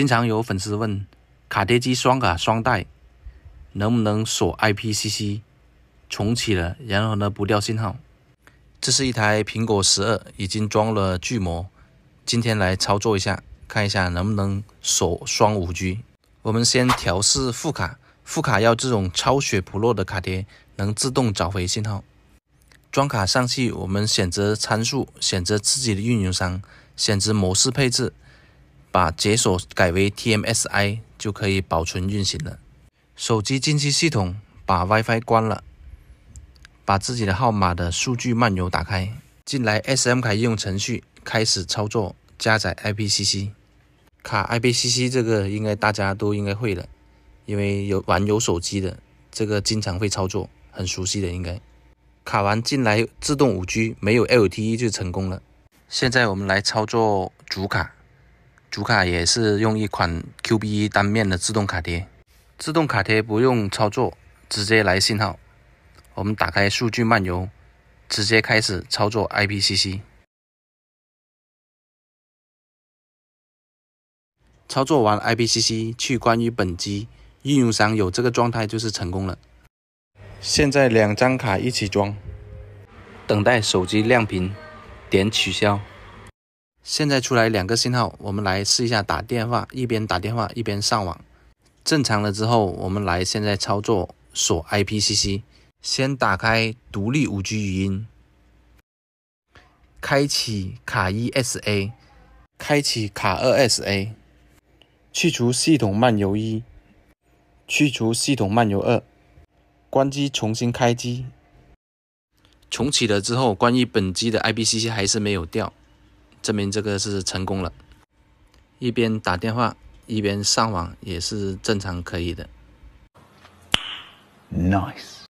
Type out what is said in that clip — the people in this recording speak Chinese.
经常有粉丝问，卡贴机双卡双待能不能锁 IPCC？重启了，然后呢不掉信号？这是一台苹果十二，已经装了巨魔。今天来操作一下，看一下能不能锁双五 G。我们先调试副卡，副卡要这种超血不落的卡贴，能自动找回信号。装卡上去，我们选择参数，选择自己的运营商，选择模式配置。把解锁改为 TMSI 就可以保存运行了。手机进入系统，把 WiFi 关了，把自己的号码的数据漫游打开，进来 SM 卡应用程序，开始操作加载 i p c c 卡。i p c c 这个应该大家都应该会了，因为有玩有手机的，这个经常会操作，很熟悉的应该。卡完进来自动 5G，没有 LTE 就成功了。现在我们来操作主卡。主卡也是用一款 QB 单面的自动卡贴，自动卡贴不用操作，直接来信号。我们打开数据漫游，直接开始操作 IPCC。操作完 IPCC，去关于本机，运营商有这个状态就是成功了。现在两张卡一起装，等待手机亮屏，点取消。现在出来两个信号，我们来试一下打电话，一边打电话一边上网，正常了之后，我们来现在操作锁 IPCC，先打开独立五 G 语音，开启卡一 SA，开启卡二 SA，去除系统漫游一，去除系统漫游二，关机重新开机，重启了之后，关于本机的 IPCC 还是没有掉。证明这个是成功了，一边打电话一边上网也是正常可以的。Nice。